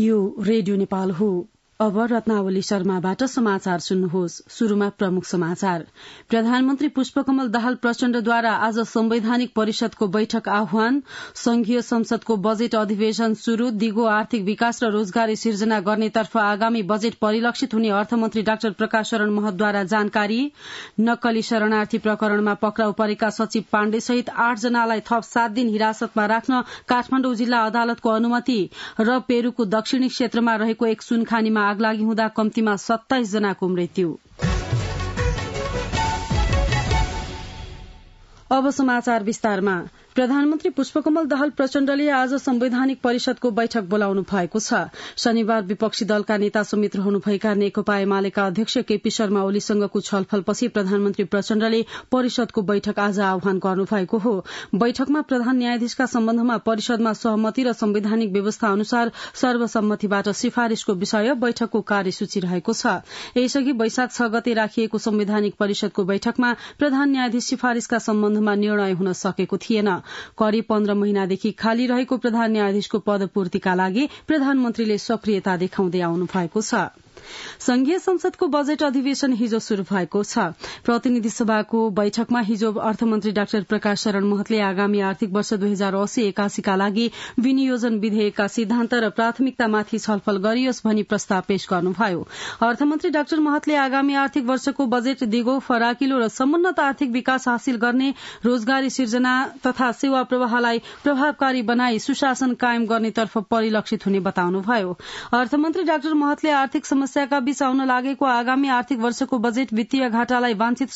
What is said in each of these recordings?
यो रेडियो नेपाल हो अब रत्नावली शर्माबाट समाचार सुन्नुहोस् शुरूमा प्रमुख समाचार प्रधानमन्त्री पुष्पकमल दाहाल प्रचण्डद्वारा आज संवैधानिक परिषदको बैठक आह्वान संघीय संसदको बजेट अधिवेशन शुरू दिगो आर्थिक विकास र रोजगारी सिर्जना गर्नेतर्फ आगामी बजेट परिलक्षित हुने अर्थमन्त्री डाक्टर प्रकाश शरण महतद्वारा जानकारी नक्कली शरणार्थी प्रकरणमा पक्राउ परेका सचिव पाण्डे सहित जनालाई थप सात दिन हिरासतमा राख्न काठमाण्डु जिल्ला अदालतको अनुमति र पेरूको दक्षिणी क्षेत्रमा रहेको एक सुनखानीमा आग लागि हुँदा कम्तीमा सत्ताइस जनाको मृत्यु अब समाचार विस्तारमा प्रधानमन्त्री पुष्पकमल दाहाल प्रचण्डले आज संवैधानिक परिषदको बैठक बोलाउनु भएको छ शनिबार विपक्षी दलका नेता समेत रहनुभएका नेकपा एमालेका अध्यक्ष केपी शर्मा ओलीसँगको छलफलपछि प्रधानमन्त्री प्रचण्डले परिषदको बैठक आज आह्वान गर्नुभएको हो बैठकमा प्रधान न्यायाधीशका सम्बन्धमा परिषदमा सहमति र संवैधानिक व्यवस्था अनुसार सर्वसम्मतिबाट सिफारिशको विषय बैठकको कार्यसूची रहेको छ यसअघि वैशाख छ गते राखिएको संवैधानिक परिषदको बैठकमा प्रधान न्यायाधीश सिफारिशका सम्बन्धमा निर्णय हुन सकेको थिएन करिब पन्ध्र महिनादेखि खाली रहेको प्रधान न्यायाधीशको पदपूर्तिका लागि प्रधानमन्त्रीले सक्रियता देखाउँदै आउनु भएको छ संघीय संसदको बजेट अधिवेशन हिजो शुरू भएको छ प्रतिनिधि सभाको बैठकमा हिजो अर्थमन्त्री डाक्टर प्रकाश शरण महतले आगामी आर्थिक वर्ष दुई हजार असी एकासीका लागि विनियोजन विधेयकका सिद्धान्त र प्राथमिकतामाथि छलफल गरियोस् भनी प्रस्ताव पेश गर्नुभयो अर्थमन्त्री डाक्टर महतले आगामी आर्थिक वर्षको बजेट दिगो फराकिलो र समुन्नत आर्थिक विकास हासिल गर्ने रोजगारी सिर्जना तथा सेवा प्रवाहलाई प्रभावकारी बनाई सुशासन कायम गर्नेतर्फ परिलक्षित हुने बताउनुभयो अर्थमन्त्री डाक्टर महतले आर्थिक समस्या समस्याका बीच आउन लागेको आगामी आर्थिक वर्षको बजेट वित्तीय घाटालाई वांछित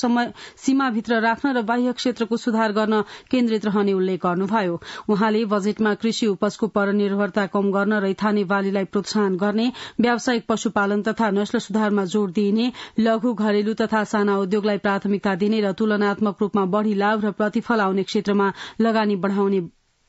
सीमाभित्र राख्न र बाह्य क्षेत्रको सुधार गर्न केन्द्रित रहने उल्लेख गर्नुभयो उहाँले बजेटमा कृषि उपजको परनिर्भरता कम गर्न रैथाने बालीलाई प्रोत्साहन गर्ने व्यावसायिक पशुपालन तथा नस्ल सुधारमा जोड़ दिइने लघु घरेलु तथा साना उद्योगलाई प्राथमिकता दिने र तुलनात्मक रूपमा बढ़ी लाभ र प्रतिफल आउने क्षेत्रमा लगानी बढ़ाउने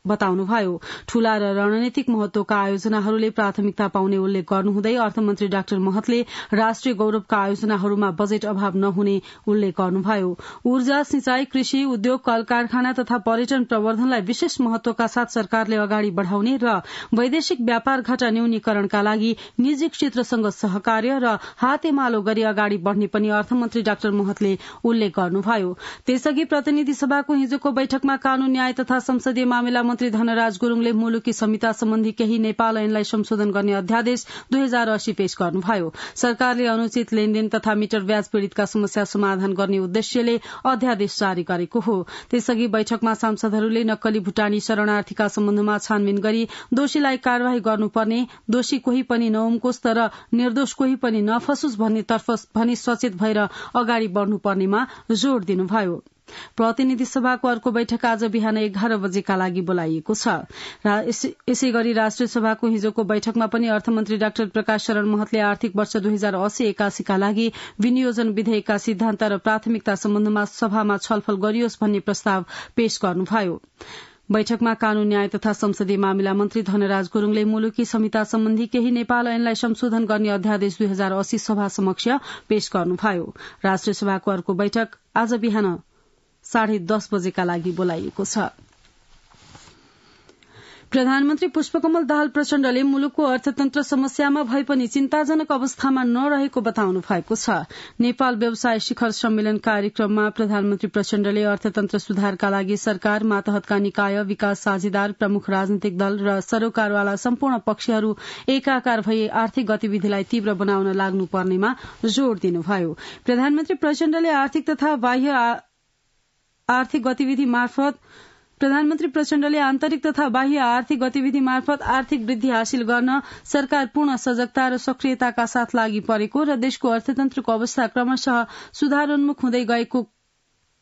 बताउनुभयो ठूला र रणनीतिक महत्वका आयोजनाहरूले प्राथमिकता पाउने उल्लेख गर्नुहुँदै अर्थमन्त्री डाक्टर महतले राष्ट्रिय गौरवका आयोजनाहरूमा बजेट अभाव नहुने उल्लेख गर्नुभयो ऊर्जा सिंचाई कृषि उद्योग कल कारखाना तथा पर्यटन प्रवर्धनलाई विशेष महत्वका साथ सरकारले अगाडि बढ़ाउने र वैदेशिक व्यापार घाटा न्यूनीकरणका लागि निजी क्षेत्रसँग सहकार्य र हातेमालो गरी अगाडि बढ़ने पनि अर्थमन्त्री डाक्टर महतले उल्लेख गर्नुभयो त्यसअघि प्रतिनिधि सभाको हिजोको बैठकमा कानून न्याय तथा संसदीय मामिला मन्त्री धनराज गुरूङले मुलुकी संहिता सम्बन्धी केही नेपाल ऐनलाई संशोधन गर्ने अध्यादेश दुई हजार अस्सी पेश गर्नुभयो सरकारले अनुचित लेनदेन तथा मिटर ब्याज पीड़ितका समस्या समाधान गर्ने उद्देश्यले अध्यादेश जारी गरेको हो त्यसअघि बैठकमा सांसदहरूले नक्कली भूटानी शरणार्थीका सम्बन्धमा छानबिन गरी दोषीलाई कार्यवाही गर्नुपर्ने दोषी कोही पनि नउम्कोस् तर निर्दोष कोही पनि नफसोस् भन्नेतर्फ भनी सचेत भएर अगाडि बढ़नुपर्नेमा जोड़ दिनुभयो प्रतिनिधि सभाको अर्को बैठक आज बिहान एघार बजेका लागि बोलाइएको छ यसै गरी राष्ट्रिय सभाको हिजोको बैठकमा पनि अर्थमन्त्री डाक्टर प्रकाश शरण महतले आर्थिक वर्ष दुई हजार अस्सी एकासीका लागि विनियोजन विधेयकका सिद्धान्त र प्राथमिकता सम्बन्धमा सभामा छलफल गरियोस् भन्ने प्रस्ताव पेश गर्नुभयो बैठकमा कानून न्याय तथा संसदीय मामिला मन्त्री धनराज गुरूङले मुलुकी संहिता सम्बन्धी केही नेपाल ऐनलाई संशोधन गर्ने अध्यादेश दुई हजार अस्सी सभा समक्ष पेश गर्नुभयो राष्ट्रिय सभाको अर्को बैठक आज बिहान साढे दस बजेका लागि बोलाइएको छ प्रधानमन्त्री पुष्पकमल दाहाल प्रचण्डले मुलुकको अर्थतन्त्र समस्यामा भए पनि चिन्ताजनक अवस्थामा नरहेको बताउनु भएको छ नेपाल व्यवसाय शिखर सम्मेलन कार्यक्रममा प्रधानमन्त्री प्रचण्डले अर्थतन्त्र सुधारका लागि सरकार मातहतका निकाय विकास साझेदार प्रमुख राजनैतिक दल र सरोकारवाला सम्पूर्ण पक्षहरू एकाकार भए आर्थिक गतिविधिलाई तीव्र बनाउन लाग्नुपर्नेमा जोड़ दिनुभयो प्रधानमन्त्री प्रचण्डले आर्थिक तथा बाह्य आर्थिक गतिविधि मार्फत प्रधानमन्त्री प्रचण्डले आन्तरिक तथा बाह्य आर्थिक गतिविधि मार्फत आर्थिक वृद्धि हासिल गर्न सरकार पूर्ण सजगता र सक्रियताका साथ लागि परेको र देशको अर्थतन्त्रको अवस्था क्रमशः सुधारोन्मुख हुँदै गएको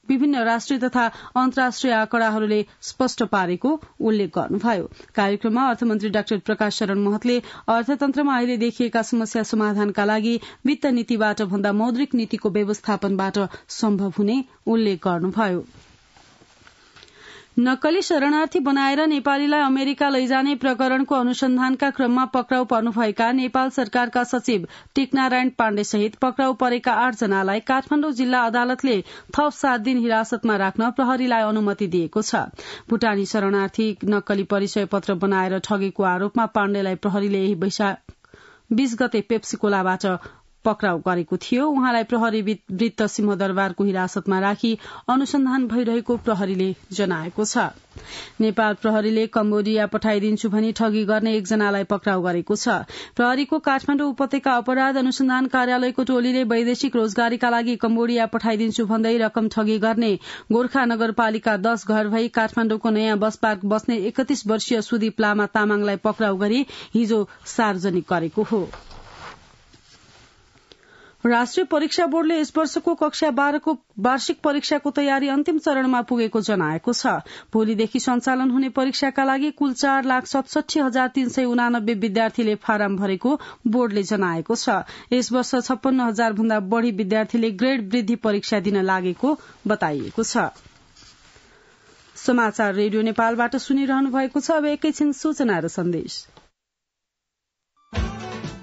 विभिन्न राष्ट्रिय तथा अन्तर्राष्ट्रिय आँकड़ाहरूले स्पष्ट पारेको उल्लेख गर्नुभयो कार्यक्रममा अर्थमन्त्री डाक्टर प्रकाश शरण महतले अर्थतन्त्रमा अहिले देखिएका समस्या समाधानका लागि वित्त नीतिबाट भन्दा मौद्रिक नीतिको व्यवस्थापनबाट सम्भव हुने उल्लेख गर्नुभयो नक्कली शरणार्थी बनाएर नेपालीलाई अमेरिका लैजाने प्रकरणको अनुसन्धानका क्रममा पक्राउ पर्नुभएका नेपाल सरकारका सचिव टिकनारायण पाण्डे सहित पक्राउ परेका आठजनालाई काठमाण्डु जिल्ला अदालतले थप सात दिन हिरासतमा राख्न प्रहरीलाई अनुमति दिएको छ भूटानी शरणार्थी नक्कली परिचय पत्र बनाएर ठगेको आरोपमा पाण्डेलाई प्रहरीले यही वैशाख बीस गते पेप्सी कोलाबाट पक्राउ गरेको थियो उहाँलाई प्रहरी वृत्त सिंहदरबारको हिरासतमा राखी अनुसन्धान भइरहेको प्रहरीले जनाएको छ नेपाल प्रहरीले कम्बोडिया पठाइदिन्छु भनी ठगी गर्ने एकजनालाई पक्राउ गरेको छ प्रहरीको काठमाडौँ उपत्यका अपराध अनुसन्धान कार्यालयको टोलीले वैदेशिक रोजगारीका लागि कम्बोडिया पठाइदिन्छु भन्दै रकम ठगी गर्ने गोर्खा नगरपालिका दश घर भई काठमाण्डुको नयाँ बस पार्क बस्ने एकतीस वर्षीय सुदीप लामा तामाङलाई पक्राउ गरी हिजो सार्वजनिक गरेको हो राष्ट्रिय परीक्षा बोर्डले यस वर्षको कक्षा बाह्रको वार्षिक परीक्षाको तयारी अन्तिम चरणमा पुगेको जनाएको छ भोलिदेखि सञ्चालन हुने परीक्षाका लागि कुल चार लाख सतसठी हजार तीन सय उनानब्बे विद्यार्थीले फारम भरेको बोर्डले जनाएको छ यस वर्ष छप्पन्न हजार भन्दा बढ़ी विद्यार्थीले ग्रेड वृद्धि परीक्षा दिन लागेको बताइएको छ समाचार रेडियो नेपालबाट सुनिरहनु भएको छ अब एकैछिन सूचना र सन्देश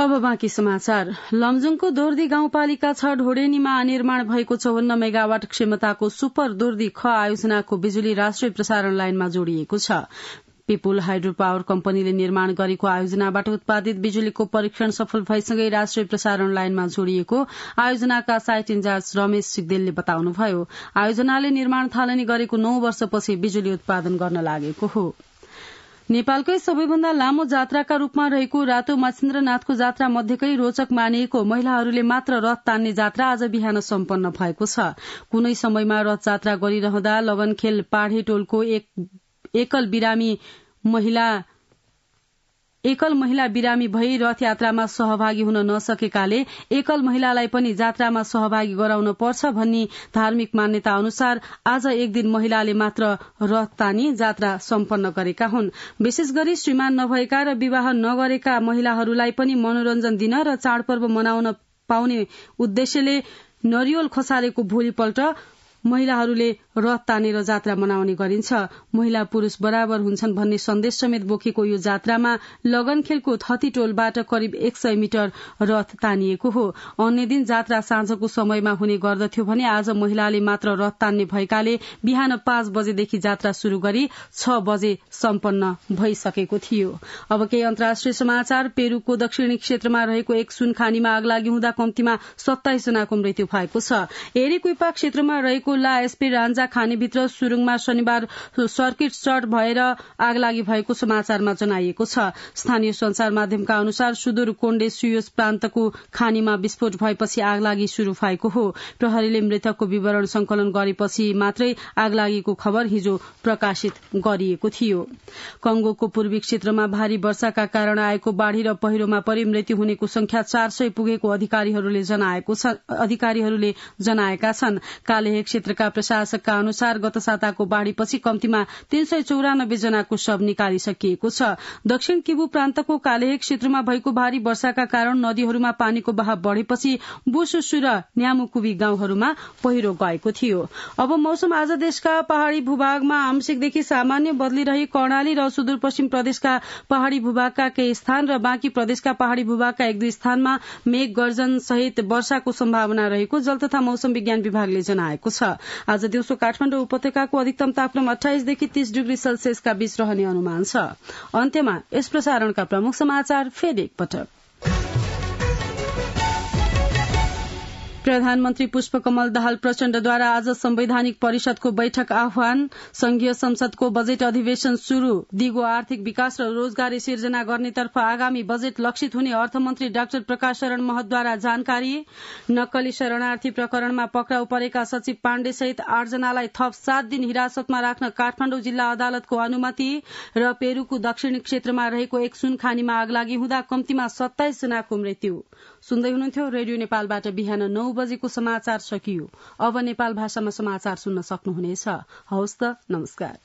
अब बाँकी समाचार लमजुङको दोर्दी गाउँपालिका छ ढोडेनीमा निर्माण भएको चौवन्न मेगावाट क्षमताको सुपर दोर्दी ख आयोजनाको बिजुली राष्ट्रिय प्रसारण लाइनमा जोडिएको छ पिपुल हाइड्रो पावर कम्पनीले निर्माण गरेको आयोजनाबाट उत्पादित बिजुलीको परीक्षण सफल भएसँगै राष्ट्रिय प्रसारण लाइनमा जोड़िएको आयोजनाका साइट इन्चार्ज रमेश सिग्देलले बताउनुभयो आयोजनाले निर्माण थालनी गरेको नौ वर्षपछि बिजुली उत्पादन गर्न लागेको हो नेपालकै सबैभन्दा लामो जात्राका रूपमा रहेको रातो माछिन्द्रनाथको जात्रा मध्येकै रोचक मानिएको महिलाहरूले मात्र रथ तान्ने जात्रा आज बिहान सम्पन्न भएको छ कुनै समयमा रथ जात्रा गरिरहँदा लगनखेल पाढे टोलको एक, एकल बिरामी महिला एकल महिला बिरामी भई रथयात्रामा सहभागी हुन नसकेकाले एकल महिलालाई पनि जात्रामा सहभागी गराउन पर्छ भन्ने धार्मिक मान्यता अनुसार आज एक दिन महिलाले मात्र रथ तानी जात्रा सम्पन्न गरेका हुन् विशेष गरी श्रीमान नभएका र विवाह नगरेका महिलाहरूलाई पनि मनोरञ्जन दिन र चाडपर्व मनाउन पाउने उद्देश्यले नरिवल खसारेको भोलिपल्ट महिलाहरूले रथ तानेर जात्रा मनाउने गरिन्छ महिला पुरूष बराबर हुन्छन् भन्ने सन्देश समेत बोकेको यो जात्रामा लगनखेलको थती टोलबाट करिब एक सय मिटर रथ तानिएको हो अन्य दिन जात्रा साँझको समयमा हुने गर्दथ्यो भने आज महिलाले मात्र रथ तान्ने भएकाले बिहान पाँच बजेदेखि जात्रा शुरू गरी छ बजे सम्पन्न भइसकेको थियो अब केही अन्तर्राष्ट्रिय समाचार पेरूको दक्षिणी क्षेत्रमा रहेको एक सुनखानीमा आग लागि हुँदा कम्तीमा सत्ताइस जनाको मृत्यु भएको छ एरिक्विपा क्षेत्रमा रहेको ला एसपी खाजा खानेभित्र सुरुङमा शनिबार सर्किट सर्ट भएर आग लागि भएको समाचारमा जनाइएको छ स्थानीय संचार माध्यमका अनुसार सुदूर कोण्डे सुयोज प्रान्तको खानीमा विस्फोट भएपछि आग लागि शुरू भएको हो प्रहरीले मृतकको विवरण संकलन गरेपछि मात्रै आग लागेको खबर हिजो प्रकाशित गरिएको थियो कंगोको पूर्वी क्षेत्रमा भारी वर्षाका कारण आएको बाढ़ी र पहिरोमा परि मृत्यु हुनेको संख्या चार सय पुगेको अधिकारीहरूले जनाएका छन् कालेह क्षेत्रका प्रशासक अनुसार गत साताको बाढ़ीपछि कम्तीमा तीन सय चौरानब्बे जनाको शव निकालिसकिएको छ दक्षिण किबु प्रान्तको कालेह क्षेत्रमा भएको भारी वर्षाका कारण नदीहरूमा पानीको बहाव बढ़ेपछि बुसुसु र न्यामुकुबी गाउँहरूमा पहिरो गएको थियो अब मौसम आज देशका पहाड़ी भूभागमा आंशिकदेखि सामान्य बदलिरहे कर्णाली र सुदूरपश्चिम प्रदेशका पहाड़ी भूभागका केही स्थान र बाँकी प्रदेशका पहाड़ी भूभागका एक दुई स्थानमा मेघ गर्जन सहित वर्षाको सम्भावना रहेको जल तथा मौसम विज्ञान विभागले जनाएको छ आज दिउँसो काठमाडौँ उपत्यकाको अधिकतम तापक्रम अठाइसदेखि तीस डिग्री सेल्सियसका बीच रहने अनुमान छ अन्त्यमा यस प्रसारणका प्रमुख समाचार फेरि एकपटक प्रधानमन्त्री पुष्पकमल दाहाल प्रचण्डद्वारा आज संवैधानिक परिषदको बैठक आह्वान संघीय संसदको बजेट अधिवेशन शुरू दिगो आर्थिक विकास र रोजगारी सिर्जना गर्नेतर्फ आगामी बजेट लक्षित हुने अर्थमन्त्री डाक्टर प्रकाश शरण महतद्वारा जानकारी नक्कली शरणार्थी प्रकरणमा पक्राउ परेका सचिव पाण्डे सहित आठजनालाई थप सात दिन हिरासतमा राख्न काठमाण्डु जिल्ला अदालतको अनुमति र पेरूको दक्षिणी क्षेत्रमा रहेको एक सुनखानीमा आगलागी हुँदा कम्तीमा सत्ताइस जनाको मृत्यु सुन्दै हुनुहुन्थ्यो रेडियो नेपालबाट बिहान नौ बजेको समाचार सकियो अब नेपाल भाषामा समाचार सुन्न सक्नुहुनेछ हवस् त नमस्कार